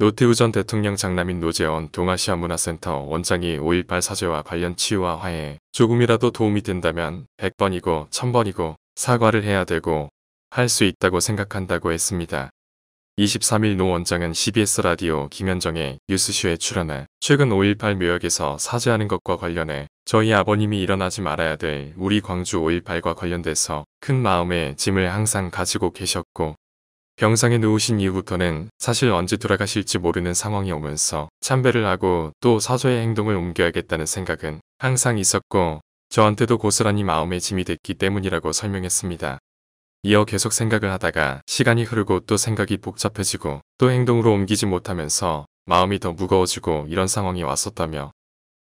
노태우 전 대통령 장남인 노재원 동아시아문화센터 원장이 5.18 사죄와 관련 치유와 화해 조금이라도 도움이 된다면 100번이고 1000번이고 사과를 해야 되고 할 수 있다고 생각한다고 했습니다. 23일 노 원장은 CBS 라디오 김현정의 뉴스쇼에 출연해 최근 5.18 묘역에서 사죄하는 것과 관련해 저희 아버님이 일어나지 말아야 될 우리 광주 5.18과 관련돼서 큰 마음의 짐을 항상 가지고 계셨고 병상에 누우신 이후부터는 사실 언제 돌아가실지 모르는 상황이 오면서 참배를 하고 또 사소의 행동을 옮겨야겠다는 생각은 항상 있었고 저한테도 고스란히 마음의 짐이 됐기 때문이라고 설명했습니다. 이어 계속 생각을 하다가 시간이 흐르고 또 생각이 복잡해지고 또 행동으로 옮기지 못하면서 마음이 더 무거워지고 이런 상황이 왔었다며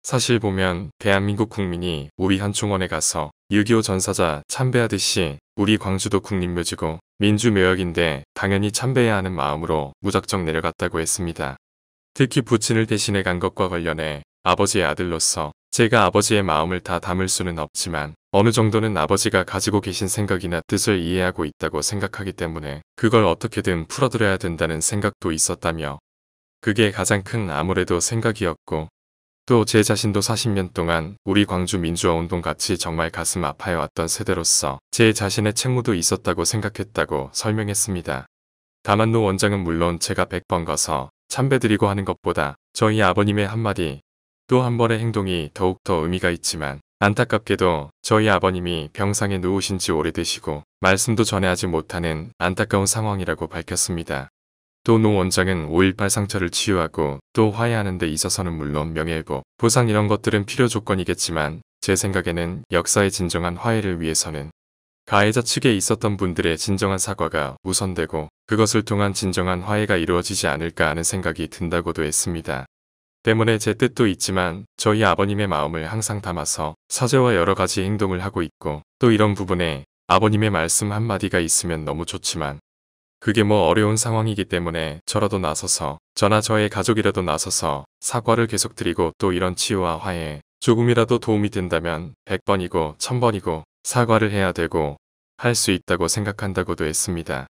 사실 보면 대한민국 국민이 우리 한총원에 가서 6.25 전사자 참배하듯이 우리 광주도 국립묘지고 민주묘역인데 당연히 참배해야 하는 마음으로 무작정 내려갔다고 했습니다. 특히 부친을 대신해 간 것과 관련해 아버지의 아들로서 제가 아버지의 마음을 다 담을 수는 없지만 어느 정도는 아버지가 가지고 계신 생각이나 뜻을 이해하고 있다고 생각하기 때문에 그걸 어떻게든 풀어드려야 된다는 생각도 있었다며 그게 가장 큰 아무래도 생각이었고 또제 자신도 40년 동안 우리 광주 민주화운동 같이 정말 가슴 아파해왔던 세대로서 제 자신의 책무도 있었다고 생각했다고 설명했습니다. 다만 노 원장은 물론 제가 100번 가서 참배드리고 하는 것보다 저희 아버님의 한마디 또 한 번의 행동이 더욱더 의미가 있지만 안타깝게도 저희 아버님이 병상에 누우신 지 오래되시고 말씀도 전해 하지 못하는 안타까운 상황이라고 밝혔습니다. 또노 원장은 5.18 상처를 치유하고 또 화해하는 데 있어서는 물론 명예회복, 보상 이런 것들은 필요 조건이겠지만 제 생각에는 역사의 진정한 화해를 위해서는 가해자 측에 있었던 분들의 진정한 사과가 우선되고 그것을 통한 진정한 화해가 이루어지지 않을까 하는 생각이 든다고도 했습니다. 때문에 제 뜻도 있지만 저희 아버님의 마음을 항상 담아서 사죄와 여러 가지 행동을 하고 있고 또 이런 부분에 아버님의 말씀 한마디가 있으면 너무 좋지만 그게 뭐 어려운 상황이기 때문에 저라도 나서서 저나 저의 가족이라도 나서서 사과를 계속 드리고 또 이런 치유와 화해 조금이라도 도움이 된다면 100번이고 1000번이고 사과를 해야 되고 할 수 있다고 생각한다고도 했습니다.